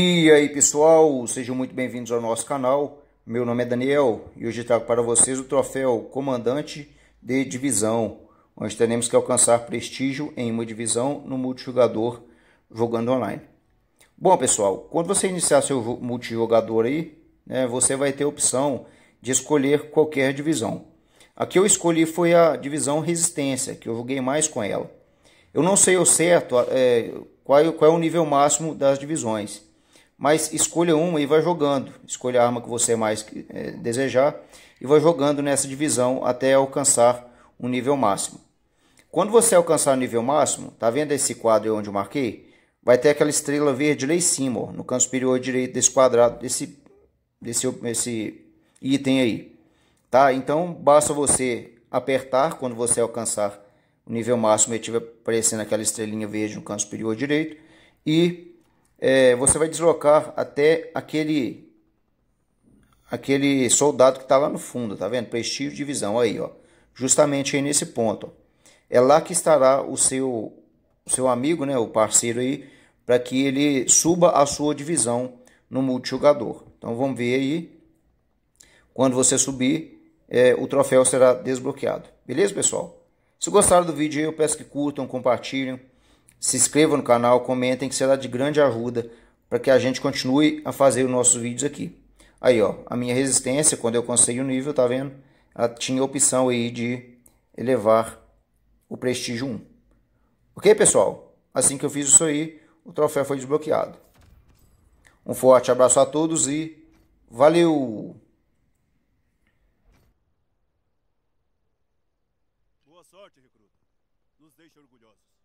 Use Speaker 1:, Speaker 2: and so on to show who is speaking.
Speaker 1: E aí pessoal, sejam muito bem-vindos ao nosso canal. Meu nome é Daniel e hoje trago para vocês o troféu Comandante de Divisão, onde teremos que alcançar prestígio em uma divisão no multijogador jogando online. Bom pessoal, quando você iniciar seu multijogador aí, né, você vai ter a opção de escolher qualquer divisão. A que eu escolhi foi a divisão Resistência, que eu joguei mais com ela. Eu não sei ao certo é, qual, qual é o nível máximo das divisões, mas escolha uma e vai jogando. Escolha a arma que você mais é, desejar e vai jogando nessa divisão até alcançar um nível máximo. Quando você alcançar o nível máximo, tá vendo esse quadro onde eu marquei? Vai ter aquela estrela verde lá em cima, no canto superior direito desse quadrado, desse, desse esse item aí. Tá? Então basta você apertar quando você alcançar o nível máximo e estiver aparecendo aquela estrelinha verde no canto superior direito e é, você vai deslocar até aquele aquele soldado que está lá no fundo, tá vendo? Prestígio de visão aí, ó. Justamente aí nesse ponto. É lá que estará o seu seu amigo, né, o parceiro aí, para que ele suba a sua divisão no multijogador. Então vamos ver aí. Quando você subir, é, o troféu será desbloqueado. Beleza, pessoal? Se gostaram do vídeo, eu peço que curtam, compartilhem. Se inscreva no canal, comentem que será de grande ajuda para que a gente continue a fazer os nossos vídeos aqui. Aí, ó, a minha resistência, quando eu consegui o nível, tá vendo? Ela tinha a opção aí de elevar o prestígio 1. Ok, pessoal? Assim que eu fiz isso aí, o troféu foi desbloqueado. Um forte abraço a todos e valeu! Boa sorte, recruta. Nos deixa orgulhosos.